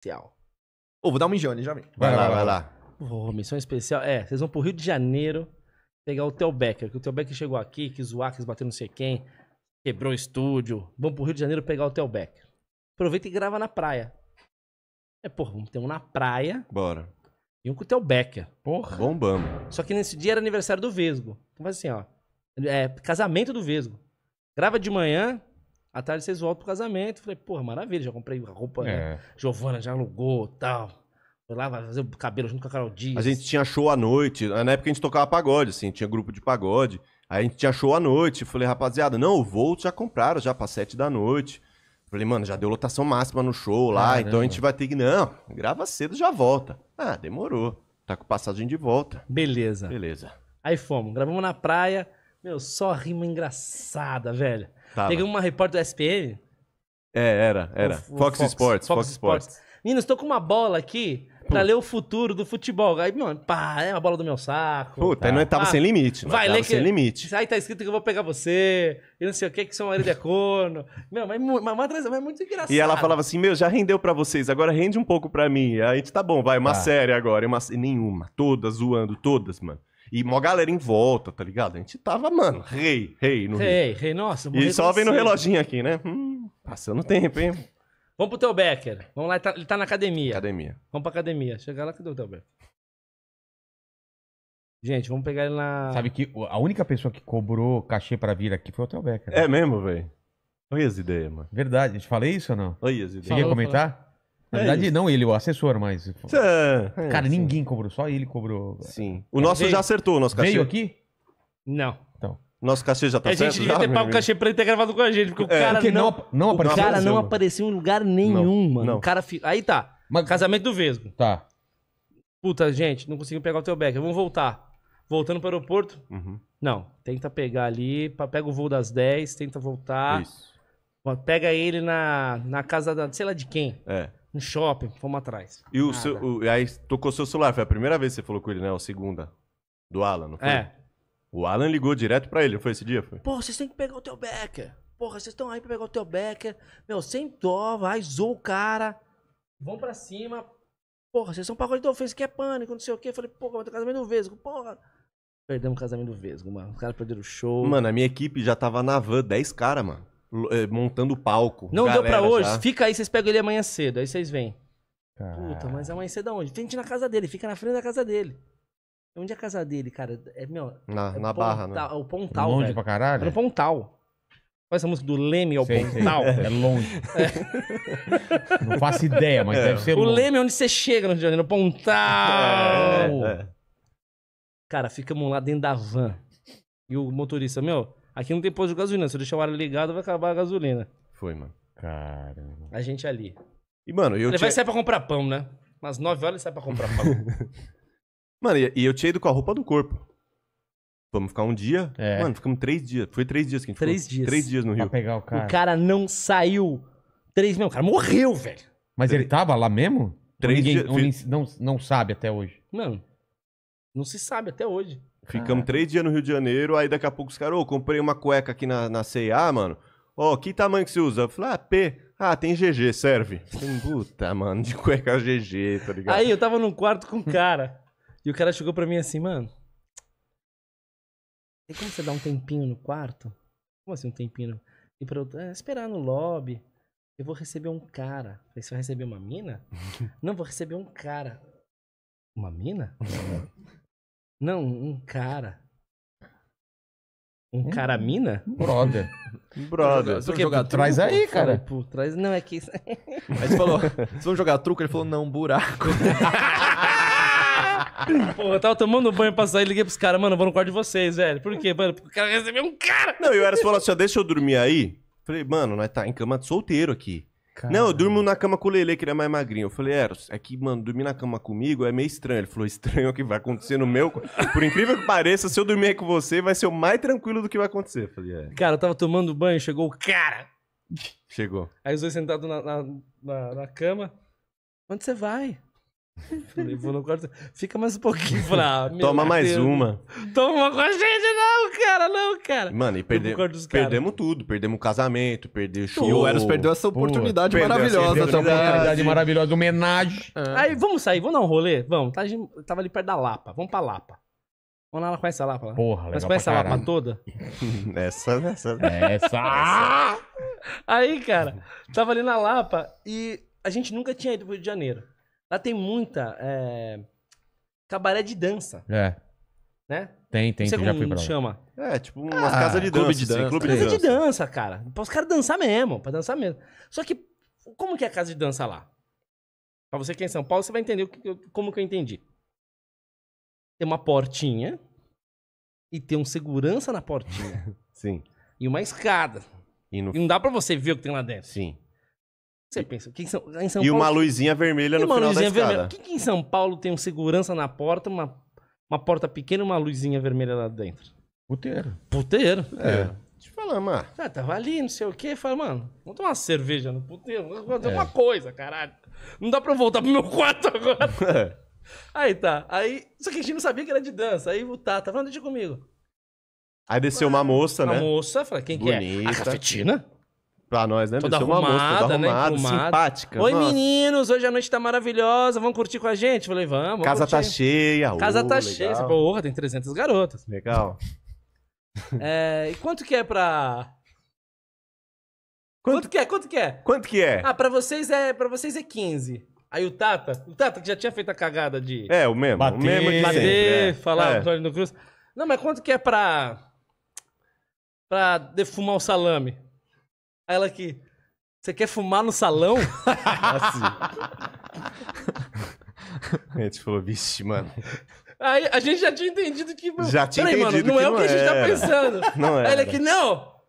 especial. Ô, vou dar uma injônia, já vem. Vai, lá, vai lá. Ô, missão especial. É, vocês vão pro Rio de Janeiro pegar o Theo Becker, que o Theo Becker chegou aqui, quis zoar, quis bater não sei quem, quebrou o estúdio. Vamos pro Rio de Janeiro pegar o Theo Becker. Aproveita e grava na praia. É, porra, vamos ter um na praia. Bora. E um com o Theo Becker. Porra. Bombamos. Só que nesse dia era aniversário do Vesgo. Então faz assim, ó. É, casamento do Vesgo. Grava de manhã, à tarde vocês voltam pro casamento. Falei, porra, maravilha, já comprei a roupa, né? é. né? Giovana já alugou tal. Foi lá vai fazer o cabelo junto com a Carol Dias. A gente tinha show à noite. Na época a gente tocava pagode, assim, tinha grupo de pagode. Aí a gente tinha show à noite. Falei, rapaziada, não, o voo já compraram já pra sete da noite. Falei, mano, já deu lotação máxima no show lá, Caramba. então a gente vai ter que. Não, grava cedo já volta. Ah, demorou. Tá com passagem de volta. Beleza. Beleza. Aí fomos, gravamos na praia. Meu, só rima engraçada, velho. Tava. uma repórter do SPN. É, era, era. O, o Fox, Fox, Sports, Fox, Fox Sports. Sports. Meninos, tô com uma bola aqui pra ler o futuro do futebol. Aí, mano, pá, é uma bola do meu saco. Puta, aí tá. nós é- tava ah, sem limite. Vai ler que... sem limite. Aí tá escrito que eu vou pegar você, e não sei o que, que seu marido é corno. meu, mas, mas, mas, mas é muito engraçado. E ela falava assim, meu, já rendeu pra vocês, agora rende um pouco pra mim. Aí a gente, tá bom, vai, uma tá. série agora. Uma... Nenhuma, todas zoando, todas, mano. E mó galera em volta, tá ligado? A gente tava, mano, rei, rei no rei, Rio. Rei, nossa. E só vem no reloginho aqui, né? Hum, passando tempo, hein? Vamos pro teu Becker. Vamos lá, ele tá, ele tá na academia. Academia. Vamos pra academia. Chegar lá, cadê o teu Becker? Gente, vamos pegar ele na. Sabe que a única pessoa que cobrou cachê pra vir aqui foi o teu Becker. É mesmo, velho? Olha as ideias, mano. Verdade, a gente falei isso ou não? Olha as ideias. Cheguei a comentar? Falou. Na é verdade, isso. não ele, o assessor, mas. É, cara, é, ninguém cobrou, só ele cobrou. Sim. É, o é, nosso veio, já acertou, o nosso cachê. Veio aqui? Não. Então. Nosso cachê já tá certo. A gente devia ter pago o cachê pra ele ter gravado com a gente, porque o cara porque não, não, não apareceu. O cara não apareceu em lugar nenhum, não. mano. O cara. Fi... Aí tá. Mas... Casamento do Vesgo. Tá. Puta, gente, não consigo pegar o teu back. Vamos voltar. Voltando pro aeroporto? Uhum. Não. Tenta pegar ali, pega o voo das 10, tenta voltar. Isso. Pega ele na, na casa da, sei lá de quem. É. No shopping, fomos atrás. E o seu, o- aí tocou seu celular. Foi a primeira vez que você falou com ele, né? Ou a segunda. Do Alan, não foi? É. O Alan ligou direto pra ele, foi esse dia? Foi? Porra, vocês têm que pegar o teu Becker. Porra, vocês estão aí pra pegar o teu Becker. Meu, sem dó, vai, zoa o cara. Vão pra cima. Porra, vocês são pagode de ofensa, que é pânico, não sei o quê. Falei, porra, vai ter casamento do Vesgo, porra. Perdemos o casamento do Vesgo, mano. Os caras perderam o show. Mano, a minha equipe já tava na van, 10 caras, mano. Eh, montando o palco. Não deu pra hoje? Já. Fica aí, vocês pegam ele amanhã cedo, aí vocês vêm. Ah. Puta, mas amanhã cedo aonde? Tente na casa dele, fica na frente da casa dele. Onde é a casa dele, cara? É, meu, na, é na Barra, né? Tá, é o Pontal, Longe velho. pra caralho? É no Pontal. Olha essa música do Leme ao sei, Pontal. Sei. É longe. É. Não faço ideia, mas é. deve ser o longe. O Leme é onde você chega no Rio de Janeiro, no Pontal. É, é, é. Cara, ficamos lá dentro da van. E o motorista, meu, Aqui não tem posto de gasolina. Se eu deixar o ar ligado, vai acabar a gasolina. Foi, mano. Caramba. A gente ali. E, mano, eu. Ele tinha... vai sair pra comprar pão, né? Umas 9 horas ele sai pra comprar pão. mano, e, eu tinha ido com a roupa do corpo. Vamos ficar um dia. É. Mano, ficamos três dias. Foi três dias que a gente três ficou. Dias. Três dias no Rio. Pra pegar o cara. O cara não saiu. Três mesmo. O cara morreu, velho. Mas ele tava lá mesmo? Três ninguém, dias. Não, não sabe até hoje. Mano, não se sabe até hoje. Ficamos é. três dias no Rio de Janeiro, aí daqui a pouco os caras, ô, oh, comprei uma cueca aqui na, na C&A, mano. Ó, oh, que tamanho que você usa? Eu falei, ah, P. Ah, tem GG, serve. Tem puta, mano, de cueca GG, tá ligado? Aí eu tava num quarto com um cara, e o cara chegou pra mim assim, mano. Tem como você dar um tempinho no quarto? Como assim um tempinho? E pra eu, é, esperar no lobby. Eu vou receber um cara. Falei, você vai receber uma mina? Não, vou receber um cara. Uma mina? Não, um cara. Um hum? cara mina? Brother. Brother. Porque jogar truco, traz aí, cara. por pô, traz... Não, é que isso... Aí você falou, vocês vão jogar truco? Ele falou, não, buraco. Pô, eu tava tomando banho pra sair, liguei pros caras, mano, eu vou no quarto de vocês, velho. Por quê, mano? Porque o cara recebeu um cara. Não, eu era Eras falou assim, ó, deixa eu dormir aí. Falei, mano, nós tá em cama de solteiro aqui. Não, eu durmo na cama com o Lele, que ele é mais magrinho. Eu falei, Eros, é que, mano, dormir na cama comigo é meio estranho. Ele falou, estranho o que vai acontecer no meu. Por incrível que pareça, se eu dormir com você, vai ser o mais tranquilo do que vai acontecer. Eu falei, é. Cara, eu tava tomando banho, chegou o cara. Chegou. Aí os dois sentados na, na, na, na cama. Onde você vai? Falei, vou no quarto. Fica mais um pouquinho. Falei, ah, Toma mais Deus. uma. Toma com a gente, não, cara, não, cara. Mano, e perde... perdemos tudo. Perdemos o casamento, perdeu o show. E o Eros perdeu essa oportunidade perdeu maravilhosa. Essa oportunidade é. maravilhosa, homenagem. É. Aí, vamos sair, vamos dar um rolê? Vamos. Tá, tava ali perto da Lapa. Vamos pra Lapa. Vamos lá, ela conhece a Lapa lá. Porra, legal Mas conhece a Lapa toda? essa, essa. Essa! Aí, cara, tava ali na Lapa e a gente nunca tinha ido pro Rio de Janeiro. Lá tem muita é, cabaré de dança. É. Né? Tem, tem, tem. sei já fui pra lá. chama. É, tipo ah, umas Ah, casas de assim, dança. clube de clube Casa de dança, cara. Pra os caras dançar mesmo, pra dançar mesmo. Só que, como que é a casa de dança lá? Pra você que é em São Paulo, você vai entender como que eu entendi. Tem uma portinha e tem um segurança na portinha. Sim. e uma escada. E no... E não dá pra você ver o que tem lá dentro. Sim. Você pensa, quem são, em São e Paulo, uma luzinha vermelha no final da escada. O que em São Paulo tem um segurança na porta, uma, uma porta pequena e uma luzinha vermelha lá dentro? Puteiro. Puteiro. É. Te é. falando, mano. Ah, tava tá ali, não sei o quê. Falei, mano, vamos tomar uma cerveja no puteiro. Vamos fazer é. uma coisa, caralho. Não dá pra eu voltar pro meu quarto agora. É. Aí tá. Aí, só que a gente não sabia que era de dança. Aí o Tata falando, deixa comigo. Aí desceu uma moça, né? Uma moça, falei, quem Bonita. que é? A cafetina? Pra nós, né? Toda arrumada, moça, toda né? arrumada, simpática. Oi, Nossa. meninos, hoje a noite tá maravilhosa, vamos curtir com a gente? Falei, vamos. Casa tá curtir. tá cheia. Casa ô, tá legal. cheia. Você falou, porra, tem 300 garotas. Legal. É, e quanto que é pra... Quanto... quanto, que é? Quanto que é? Quanto que é? Ah, pra vocês é, pra vocês é 15. Aí o Tata, o Tata que já tinha feito a cagada de... É, o mesmo. Bater, o mesmo de é bater é. falar é. no Cruz. Não, mas quanto que é pra... Pra defumar o salame? Aí ela aqui, você quer fumar no salão? Assim. a gente falou, vixe, mano. Aí a gente já tinha entendido que. Já tinha peraí, entendido mano, não é o que a gente tá pensando. Não é. Aí aqui, não!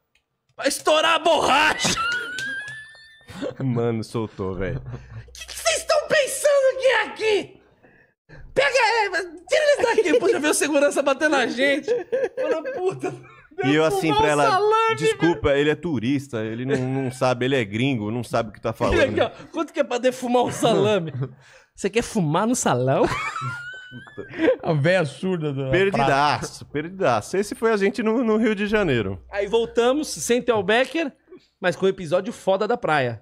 Vai estourar a borracha! Mano, soltou, velho. O que vocês estão pensando que é aqui? Pega, ele, é, tira eles daqui. Pô, já o segurança batendo na gente. Fala puta e eu assim pra ela, salame, desculpa, ele é turista, ele não, não sabe, ele é gringo, não sabe o que tá falando. Aqui, ó, quanto que é pra defumar um salame? Você quer fumar no salão? A véia surda da. Perdidaço, perdidaço. Esse foi a gente no, no Rio de Janeiro. Aí voltamos, sem ter o Becker, mas com o episódio foda da praia.